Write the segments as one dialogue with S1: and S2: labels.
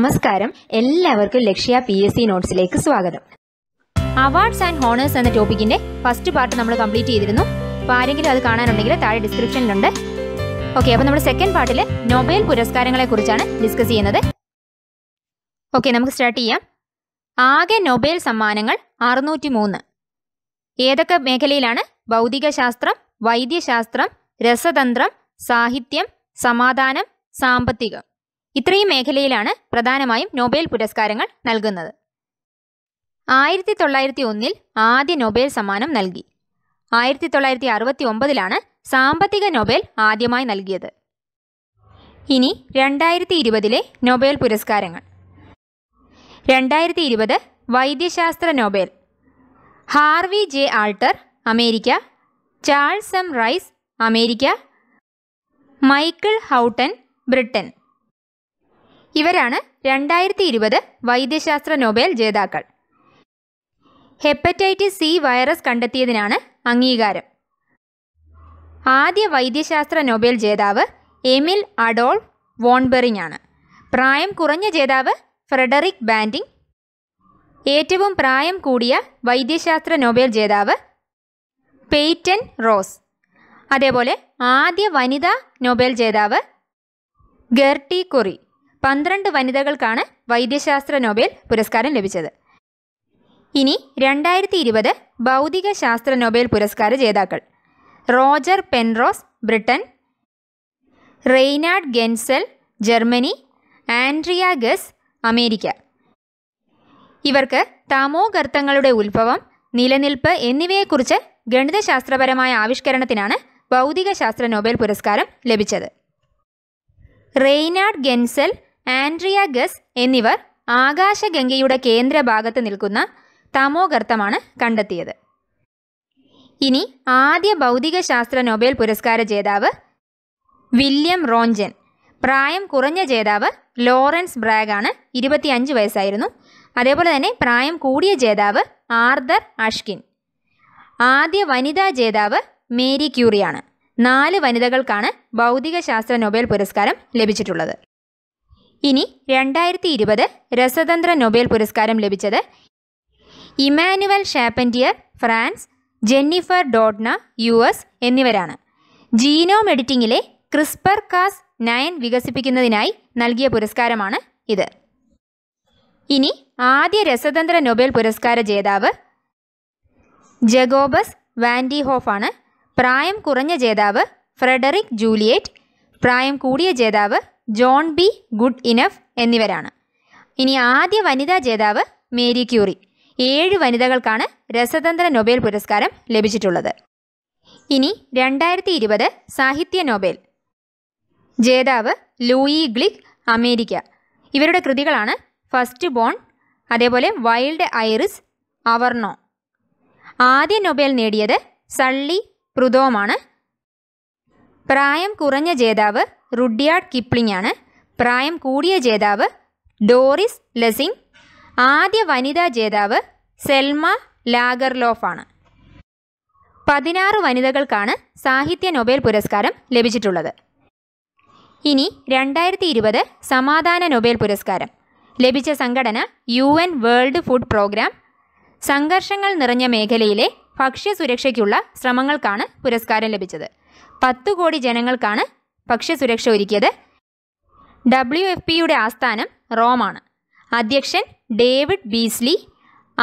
S1: നമസ്കാരം എല്ലാവർക്കും Lakshya P S C നോട്ട്സിലേക്ക് സ്വാഗതം അവാർഡ്സ് ആൻഡ് ഹോണേഴ്സ് എന്ന ടോപ്പിക്കിന്റെ ഫസ്റ്റ് പാർട്ട് നമ്മൾ കംപ്ലീറ്റ് ചെയ്തിരുന്നു അപ്പോൾ ആരെങ്കിലും അത് കാണാനുണ്ടെങ്കിൽ താഴെ ഡിസ്ക്രിപ്ഷനിലുണ്ട് ഓക്കെ അപ്പോൾ നമ്മുടെ സെക്കൻഡ് പാർട്ടിൽ നൊബേൽ പുരസ്കാരങ്ങളെ കുറിച്ചാണ് ഡിസ്കസ് ചെയ്യുന്നത് ഓക്കെ നമുക്ക് സ്റ്റാർട്ട് ചെയ്യാം ആകെ നൊബേൽ സമ്മാനങ്ങൾ അറുന്നൂറ്റി മൂന്ന് ഏതൊക്കെ മേഖലയിലാണ് ഭൗതികശാസ്ത്രം വൈദ്യശാസ്ത്രം രസതന്ത്രം സാഹിത്യം സമാധാനം സാമ്പത്തികം ഇത്രയും മേഖലയിലാണ് പ്രധാനമായും നൊബേൽ പുരസ്കാരങ്ങൾ നൽകുന്നത് ആയിരത്തി തൊള്ളായിരത്തി ഒന്നിൽ ആദ്യ നൊബേൽ സമ്മാനം നൽകി ആയിരത്തി തൊള്ളായിരത്തി അറുപത്തി ഒമ്പതിലാണ് സാമ്പത്തിക നൊബേൽ ആദ്യമായി നൽകിയത് ഇനി രണ്ടായിരത്തി ഇരുപതിലെ നൊബേൽ പുരസ്കാരങ്ങൾ രണ്ടായിരത്തി ഇരുപത് വൈദ്യശാസ്ത്ര Nobel Harvey J Alter America Charles M Rice America Michael Houghton Britain ഇവരാണ് രണ്ടായിരത്തി ഇരുപത് വൈദ്യശാസ്ത്ര നോബേൽ ജേതാക്കൾ ഹെപ്പറ്റൈറ്റിസ് സി വൈറസ് കണ്ടെത്തിയതിനാണ് അംഗീകാരം ആദ്യ വൈദ്യശാസ്ത്ര നോബേൽ ജേതാവ് എമിൽ അഡോൾ വോൺബെറിങ് ആണ് പ്രായം കുറഞ്ഞ ജേതാവ് ഫ്രെഡറിക് ബാൻഡിങ് ഏറ്റവും പ്രായം കൂടിയ വൈദ്യശാസ്ത്ര നോബേൽ ജേതാവ് പെയ്റ്റൻ റോസ് അതേപോലെ ആദ്യ വനിതാ നോബേൽ ജേതാവ് ഗെർട്ടി കൊറി പന്ത്രണ്ട് വനിതകൾക്കാണ് വൈദ്യശാസ്ത്ര നോബേൽ പുരസ്കാരം ലഭിച്ചത് ഇനി രണ്ടായിരത്തി ഇരുപത് ഭൗതിക ശാസ്ത്ര നൊബേൽ പുരസ്കാര ജേതാക്കൾ Roger Penrose Britain Reinhard Genzel Germany Andrea Ghez America ഇവർക്ക് തമോഗർത്തങ്ങളുടെ ഉത്ഭവം നിലനിൽപ്പ് എന്നിവയെക്കുറിച്ച് ഗണിതശാസ്ത്രപരമായ ആവിഷ്കരണത്തിനാണ് ഭൗതികശാസ്ത്ര നോബേൽ പുരസ്കാരം ലഭിച്ചത് റെയ്നാഡ് ഗെൻസൽ ആൻഡ്രിയ ഗസ് എന്നിവർ ആകാശഗംഗയുടെ കേന്ദ്രഭാഗത്ത് നിൽക്കുന്ന തമോഗർത്തമാണ് കണ്ടെത്തിയത് ഇനി ആദ്യ ഭൗതികശാസ്ത്ര നൊബേൽ പുരസ്കാര ജേതാവ് വില്യം റോഞ്ചൻ പ്രായം കുറഞ്ഞ ജേതാവ് ലോറൻസ് ബ്രാഗ് ആണ് ഇരുപത്തിയഞ്ച് വയസ്സായിരുന്നു അതേപോലെ തന്നെ പ്രായം കൂടിയ ജേതാവ് ആർദർ അഷ്കിൻ ആദ്യ വനിതാ ജേതാവ് മേരി ക്യൂറിയാണ് നാല് വനിതകൾക്കാണ് ഭൗതികശാസ്ത്ര നൊബേൽ പുരസ്കാരം ലഭിച്ചിട്ടുള്ളത് ഇനി രണ്ടായിരത്തി ഇരുപത് രസതന്ത്ര നൊബേൽ പുരസ്കാരം ലഭിച്ചത് Emmanuelle Charpentier France Jennifer Doudna U S എന്നിവരാണ് ജീനോം എഡിറ്റിംഗിലെ ക്രിസ്പർ കാസ് നയൻ വികസിപ്പിക്കുന്നതിനായി നൽകിയ പുരസ്കാരമാണ് ഇത് ഇനി ആദ്യ രസതന്ത്ര നൊബേൽ പുരസ്കാര ജേതാവ് ജഗോബസ് വാൻഡിഹോഫാണ് പ്രായം കുറഞ്ഞ ജേതാവ് ഫ്രെഡറിക് ജൂലിയറ്റ് പ്രായം കൂടിയ ജേതാവ് ജോൺ ബി ഗുഡ് ഇനഫ് എന്നിവരാണ് ഇനി ആദ്യ വനിതാ ജേതാവ് മേരി ക്യൂറി ഏഴ് വനിതകൾക്കാണ് രസതന്ത്ര നൊബേൽ പുരസ്കാരം ലഭിച്ചിട്ടുള്ളത് ഇനി രണ്ടായിരത്തി ഇരുപത് സാഹിത്യ നൊബേൽ ജേതാവ് ലൂയി ഗ്ലിക് അമേരിക്ക ഇവരുടെ കൃതികളാണ് ഫസ്റ്റ് ബോൺ അതേപോലെ വൈൽഡ് ഐറിസ് അവർണോ ആദ്യ നൊബേൽ നേടിയത് സള്ളി പ്രുതോമാണ് പ്രായം കുറഞ്ഞ ജേതാവ് റുഡ്യാർഡ് കിപ്ലിംഗ് ആണ് പ്രായം കൂടിയ ജേതാവ് ഡോറിസ് ലെസിംഗ് ആദ്യ വനിതാ ജേതാവ് സെൽമ ലാഗർലോഫ് ആണ് പതിനാറ് വനിതകൾക്കാണ് സാഹിത്യ നൊബേൽ പുരസ്കാരം ലഭിച്ചിട്ടുള്ളത് ഇനി രണ്ടായിരത്തി ഇരുപത് സമാധാന നൊബേൽ പുരസ്കാരം ലഭിച്ച സംഘടന U N World Food Programme സംഘർഷങ്ങൾ നിറഞ്ഞ മേഖലയിലെ ഭക്ഷ്യസുരക്ഷയ്ക്കുള്ള ശ്രമങ്ങൾക്കാണ് പുരസ്കാരം ലഭിച്ചത് പത്തു കോടി ജനങ്ങൾക്കാണ് ഭക്ഷ്യസുരക്ഷ ഒരുക്കിയത് ഡബ്ല്യു എഫ് പിയുടെ ആസ്ഥാനം റോമാണ് അധ്യക്ഷൻ ഡേവിഡ് ബീസ്ലി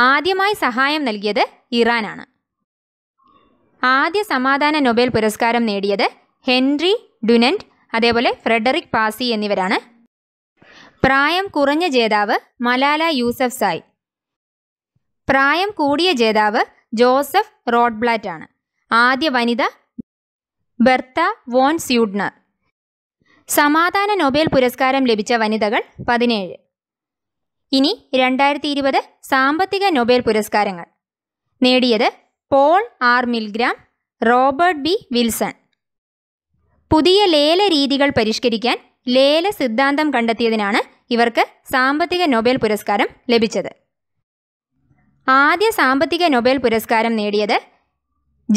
S1: ആദ്യമായി സഹായം നൽകിയത് ഇറാനാണ് ആദ്യ സമാധാന നൊബേൽ പുരസ്കാരം നേടിയത് ഹെൻറി ഡുനൻറ്റ് അതേപോലെ ഫ്രെഡറിക് പാസി എന്നിവരാണ് പ്രായം കുറഞ്ഞ ജേതാവ് മലാല യൂസഫ് സായ് പ്രായം കൂടിയ ജേതാവ് ജോസഫ് റോഡ്ബ്ലാറ്റ് ആണ് ആദ്യ വനിത ബെർത്ത വോൺ സ്യൂഡ്നർ സമാധാന നൊബേൽ പുരസ്കാരം ലഭിച്ച വനിതകൾ പതിനേഴ് ഇനി രണ്ടായിരത്തി ഇരുപത് സാമ്പത്തിക നൊബേൽ പുരസ്കാരങ്ങൾ നേടിയത് Paul R Milgrom Robert B Wilson പുതിയ ലേല രീതികൾ പരിഷ്കരിക്കാൻ ലേല സിദ്ധാന്തം കണ്ടെത്തിയതിനാണ് ഇവർക്ക് സാമ്പത്തിക നൊബേൽ പുരസ്കാരം ലഭിച്ചത് ആദ്യ സാമ്പത്തിക നൊബേൽ പുരസ്കാരം നേടിയത്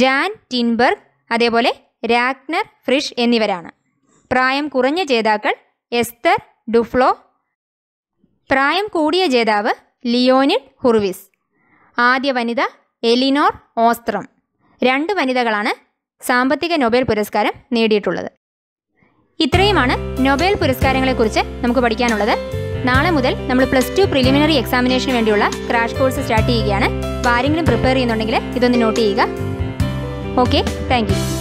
S1: ജാൻ ടിൻബർഗ് അതേപോലെ രാഗ്നർ ഫ്രിഷ് എന്നിവരാണ് പ്രായം കുറഞ്ഞ ജേതാക്കൾ എസ്തർ ഡുഫ്ലോ പ്രായം കൂടിയ ജേതാവ് ലിയോനിഡ് ഹുർവിസ് ആദ്യ വനിത എലിനോർ ഓസ്ത്രം രണ്ട് വനിതകളാണ് സാമ്പത്തിക നൊബേൽ പുരസ്കാരം നേടിയിട്ടുള്ളത് ഇത്രയുമാണ് നൊബേൽ പുരസ്കാരങ്ങളെക്കുറിച്ച് നമുക്ക് പഠിക്കാനുള്ളത് നാളെ മുതൽ നമ്മൾ പ്ലസ് ടു പ്രിലിമിനറി എക്സാമിനേഷന് വേണ്ടിയുള്ള ക്രാഷ് കോഴ്സ് സ്റ്റാർട്ട് ചെയ്യുകയാണ് ആരെങ്കിലും പ്രിപ്പയർ ചെയ്യുന്നുണ്ടെങ്കിൽ ഇതൊന്ന് നോട്ട് ചെയ്യുക ഓക്കെ താങ്ക്